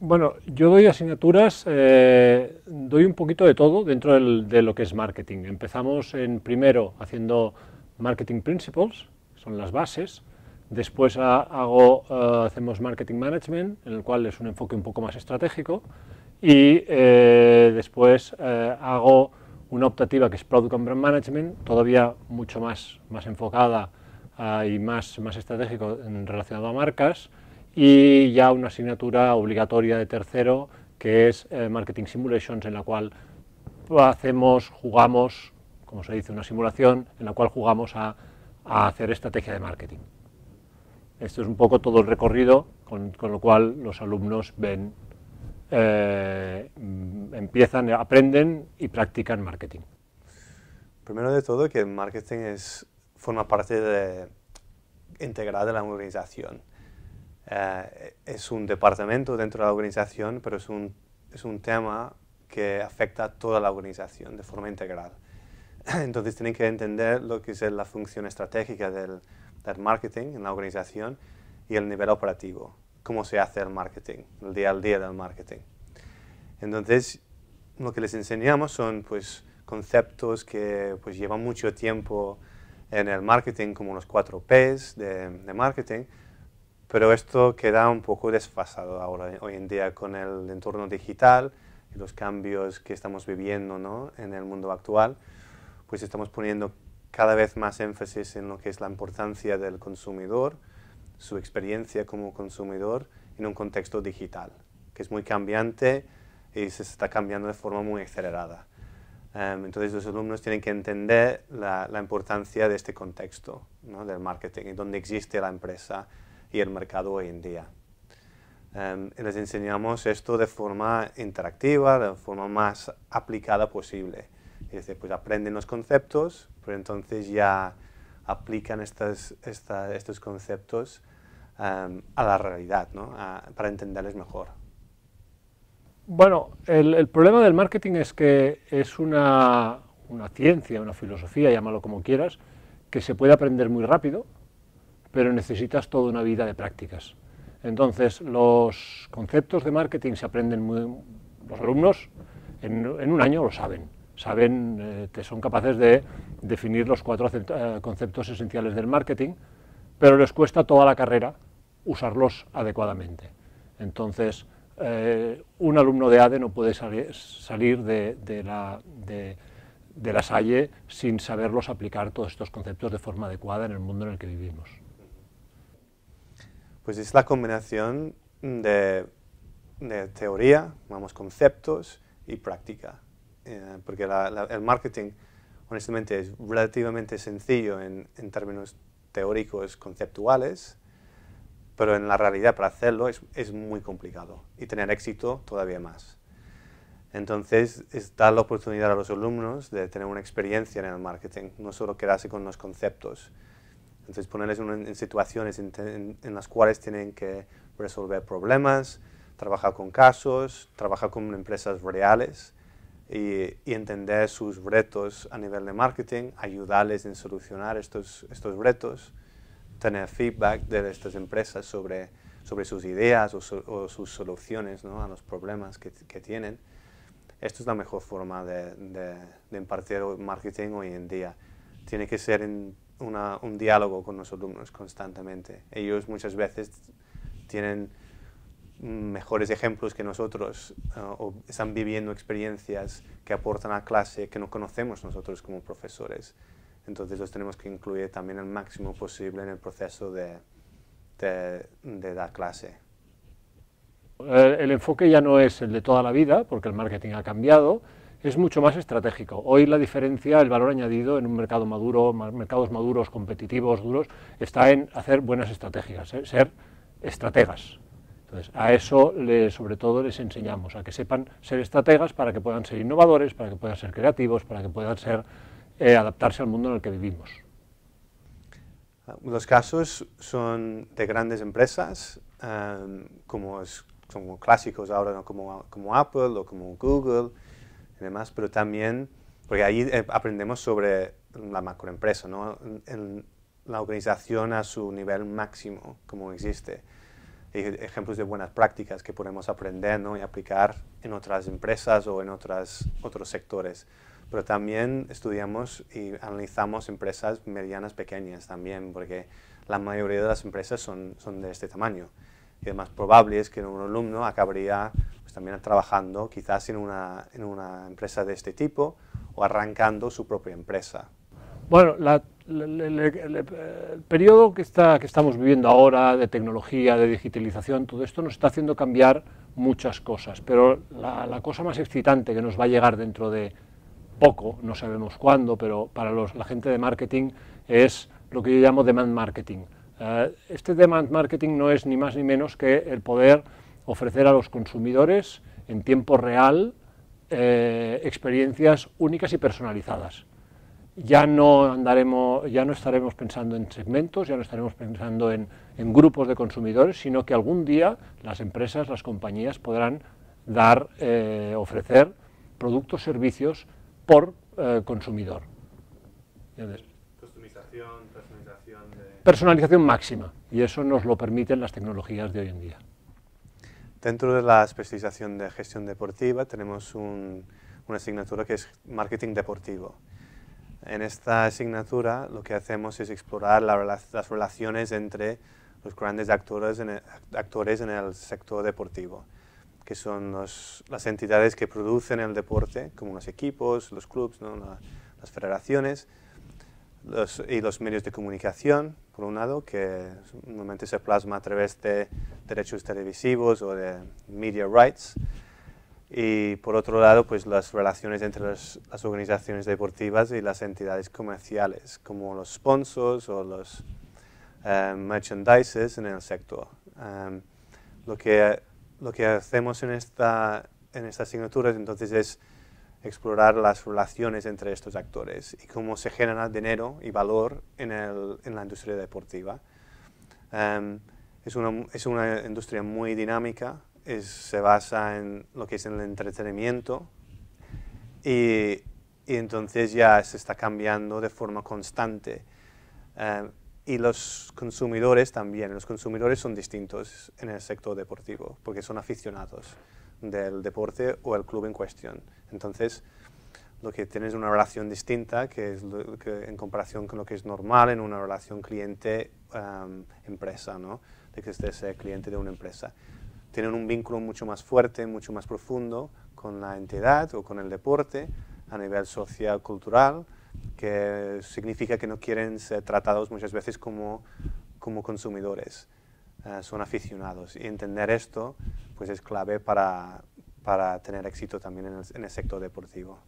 Bueno, yo doy asignaturas, eh, doy un poquito de todo dentro de lo que es marketing. Empezamos en primero haciendo marketing principles, son las bases. Después hago, eh, hacemos marketing management, en el cual es un enfoque un poco más estratégico. Y eh, después hago una optativa que es product and brand management, todavía mucho más, más enfocada ah, y más, más estratégico en, relacionado a marcas y ya una asignatura obligatoria de tercero que es eh, Marketing Simulations, en la cual hacemos, jugamos, como se dice, una simulación en la cual jugamos a, hacer estrategia de marketing. Esto es un poco todo el recorrido, con, lo cual los alumnos ven, eh, mm, empiezan, aprenden y practican marketing. Primero de todo, que marketing es, forma parte de, integral de la organización eh, es un departamento dentro de la organización, pero es un, es un tema que afecta a toda la organización de forma integral. Entonces tienen que entender lo que es la función estratégica del, del marketing en la organización y el nivel operativo, cómo se hace el marketing, el día al día del marketing. Entonces, lo que les enseñamos son pues, conceptos que pues, llevan mucho tiempo en el marketing, como los cuatro Ps de marketing, pero esto queda un poco desfasado ahora, hoy en día, con el entorno digital y los cambios que estamos viviendo ¿no? en el mundo actual, pues estamos poniendo cada vez más énfasis en lo que es la importancia del consumidor, su experiencia como consumidor en un contexto digital, que es muy cambiante y se está cambiando de forma muy acelerada. Em, entonces los alumnos tienen que entender la, importancia de este contexto, ¿no? del marketing, en donde existe la empresa, y el mercado hoy en día. Em, les enseñamos esto de forma interactiva, de forma más aplicada posible. Es decir, pues aprenden los conceptos, pero entonces ya aplican estos conceptos em, a la realidad, ¿no? para entenderles mejor. Bueno, el, el, problema del marketing es que es una, una ciencia, una filosofía, llámalo como quieras, que se puede aprender muy rápido, pero necesitas toda una vida de prácticas. Entonces, los conceptos de marketing se aprenden muy, los alumnos en, un año lo saben, saben, eh, son capaces de definir los cuatro eh, conceptos esenciales del marketing, pero les cuesta toda la carrera usarlos adecuadamente. Entonces, eh, un alumno de ADE no puede salir de, la, de la Salle sin saberlos aplicar todos estos conceptos de forma adecuada en el mundo en el que vivimos. Pues es la combinación de, teoría, vamos, conceptos y práctica. Eh, porque el marketing, honestamente, es relativamente sencillo en, términos teóricos, conceptuales, pero en la realidad para hacerlo es, es muy complicado y tener éxito todavía más. Entonces, es dar la oportunidad a los alumnos de tener una experiencia en el marketing, no solo quedarse con los conceptos. Entonces ponerles en, situaciones en, las cuales tienen que resolver problemas, trabajar con casos, trabajar con empresas reales y, entender sus retos a nivel de marketing, ayudarles en solucionar estos, estos retos, tener feedback de estas empresas sobre, sobre sus ideas o, sus soluciones a los problemas que, tienen. Esto es la mejor forma de, de impartir marketing hoy en día. Tiene que ser en un diálogo con los alumnos constantemente. Ellos muchas veces tienen mejores ejemplos que nosotros eh, o están viviendo experiencias que aportan a clase que no conocemos nosotros como profesores. Entonces los tenemos que incluir también el máximo posible en el proceso de dar clase. El enfoque ya no es el de toda la vida, porque el marketing ha cambiado, es mucho más estratégico. Hoy la diferencia, el valor añadido en un mercado maduro, mercados maduros, competitivos, duros, está en hacer buenas estrategias, ¿eh? ser estrategas. Entonces, a eso le, sobre todo les enseñamos, a que sepan ser estrategas para que puedan ser innovadores, para que puedan ser creativos, para que puedan ser, eh, adaptarse al mundo en el que vivimos. Los casos son de grandes empresas, eh, como, es, como clásicos ahora, como, como Apple o como Google, demás, pero también, porque ahí eh, aprendemos sobre la macroempresa, ¿no? En la organización a su nivel máximo, como existe. Hay ejemplos de buenas prácticas que podemos aprender ¿no? y aplicar en otras empresas o en otras, otros sectores. Pero también estudiamos y analizamos empresas medianas, pequeñas también, porque la mayoría de las empresas son, son de este tamaño. Y lo más probable es que un alumno acabaría también trabajando quizás en una, en una empresa de este tipo o arrancando su propia empresa. Bueno, el periodo que, está, que estamos viviendo ahora de tecnología, de digitalización, todo esto nos está haciendo cambiar muchas cosas, pero la, cosa más excitante que nos va a llegar dentro de poco, no sabemos cuándo, pero para los, la gente de marketing es lo que yo llamo demand marketing. Eh, este demand marketing no es ni más ni menos que el poder ofrecer a los consumidores en tiempo real eh, experiencias únicas y personalizadas. Ya no, andaremos, ya no estaremos pensando en segmentos, ya no estaremos pensando en, grupos de consumidores, sino que algún día las empresas, las compañías podrán dar, eh, ofrecer productos, servicios por eh, consumidor. Customización, personalización. Personalización máxima, y eso nos lo permiten las tecnologías de hoy en día. Dentro de la especialización de gestión deportiva tenemos una asignatura que es marketing deportivo. En esta asignatura lo que hacemos es explorar las relaciones entre los grandes actores en el, sector deportivo, que son las entidades que producen el deporte, como los equipos, los clubes, las federaciones, los, y los medios de comunicación, por un lado, que normalmente se plasma a través de derechos televisivos o de media rights, y por otro lado, pues las relaciones entre las, organizaciones deportivas y las entidades comerciales, como los sponsors o los eh, merchandises en el sector. Em, lo, que, lo que hacemos en esta, en esta asignatura entonces es explorar las relaciones entre estos actores y cómo se genera dinero y valor en, la industria deportiva. Em, es, una, industria muy dinámica, se basa en lo que es el entretenimiento y, entonces ya se está cambiando de forma constante. Em, y los consumidores también, los consumidores son distintos en el sector deportivo porque son aficionados del deporte o el club en cuestión. Entonces, lo que tienes una relación distinta que es en comparación con lo que es normal en una relación cliente-empresa, de que estés cliente de una empresa. Tienen un vínculo mucho más fuerte, mucho más profundo con la entidad o con el deporte a nivel social, cultural, que significa que no quieren ser tratados muchas veces como consumidores eh, son aficionados. Y entender esto pues es clave para, tener éxito también en el, sector deportivo.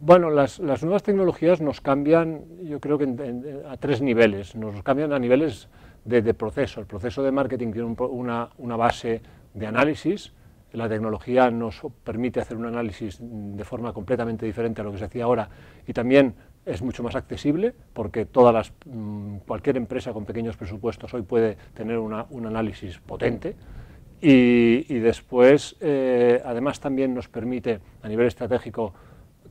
Bueno, las, nuevas tecnologías nos cambian, yo creo que a tres niveles. Nos cambian a niveles de, proceso. El proceso de marketing tiene una base de análisis, la tecnología nos permite hacer un análisis de forma completamente diferente a lo que se hacía ahora y también es mucho más accesible porque todas las, mm, cualquier empresa con pequeños presupuestos hoy puede tener un análisis potente y, después eh, además también nos permite a nivel estratégico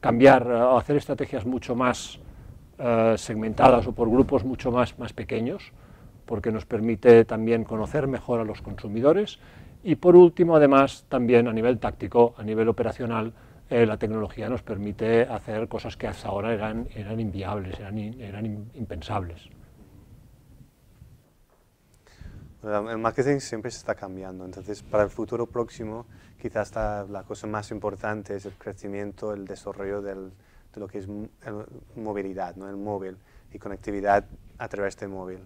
cambiar eh, o hacer estrategias mucho más eh, segmentadas o por grupos mucho más, más pequeños porque nos permite también conocer mejor a los consumidores y por último, además, también a nivel táctico, a nivel operacional, eh, la tecnología nos permite hacer cosas que hasta ahora eran, eran inviables, eran, eran impensables. El marketing siempre se está cambiando, entonces para el futuro próximo quizás la cosa más importante es el crecimiento, el desarrollo de lo que es movilidad, el móvil y conectividad a través del móvil.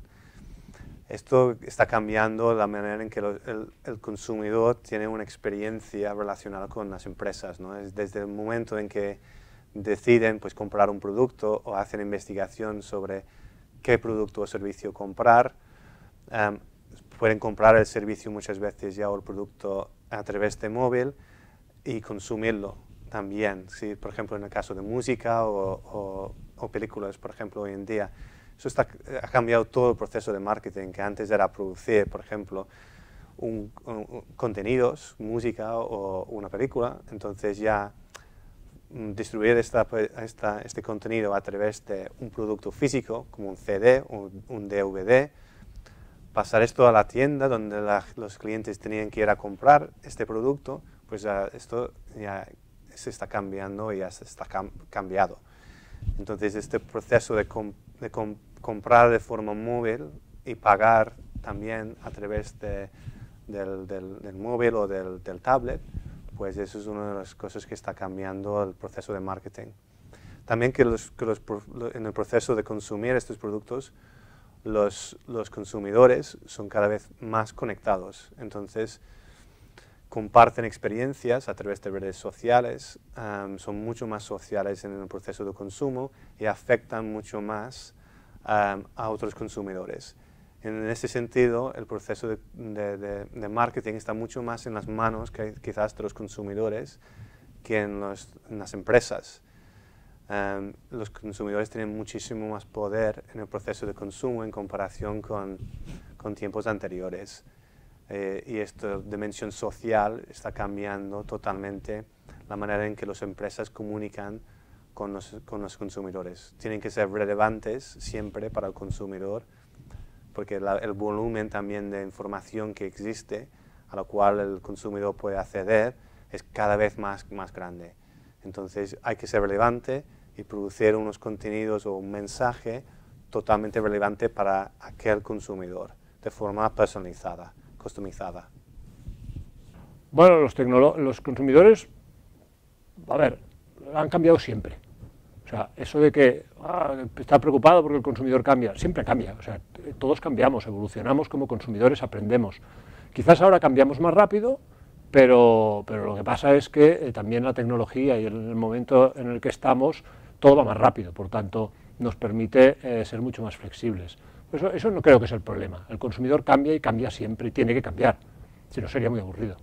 Esto está cambiando la manera en que el, consumidor tiene una experiencia relacionada con las empresas. ¿no? Es desde el momento en que deciden pues, comprar un producto o hacen investigación sobre qué producto o servicio comprar, em, pueden comprar el servicio muchas veces ya o el producto a través de móvil y consumirlo también. ¿sí? Por ejemplo, en el caso de música o películas, por ejemplo, hoy en día eso está, eh, ha cambiado todo el proceso de marketing, que antes era producir, por ejemplo, un, contenidos, música o una película. Entonces ya mm, distribuir pues, esta, este contenido a través de un producto físico, como un CD, o un DVD, pasar esto a la tienda donde los clientes tenían que ir a comprar este producto, pues esto ya se está cambiando y ya se está cambiado. Entonces este proceso de, compra de comprar de forma móvil y pagar también a través del, móvil o del, tablet, pues eso es una de las cosas que está cambiando el proceso de marketing. También que, en el proceso de consumir estos productos, los, los consumidores son cada vez más conectados. Entonces, comparten experiencias a través de redes sociales, son mucho más sociales en el proceso de consumo y afectan mucho más a otros consumidores. En este sentido, el proceso de, marketing está mucho más en las manos que, quizás de los consumidores que en, las empresas. los consumidores tienen muchísimo más poder en el proceso de consumo en comparación con, con tiempos anteriores. Eh, y esta dimensión social está cambiando totalmente la manera en que las empresas comunican con los, consumidores. Tienen que ser relevantes siempre para el consumidor, porque el volumen también de información que existe, a la cual el consumidor puede acceder, es cada vez más, más grande. Entonces hay que ser relevante y producir unos contenidos o un mensaje totalmente relevante para aquel consumidor, de forma personalizada customizada? Bueno, los, consumidores, a ver, han cambiado siempre. O sea, eso de que ah, está preocupado porque el consumidor cambia, siempre cambia. O sea, todos cambiamos, evolucionamos como consumidores, aprendemos. Quizás ahora cambiamos más rápido, pero, lo que pasa es que eh, también la tecnología y el, el, momento en el que estamos, todo va más rápido. Por tanto, nos permite eh, ser mucho más flexibles. Eso, eso no creo que sea el problema. El consumidor cambia y cambia siempre y tiene que cambiar, si no sería muy aburrido.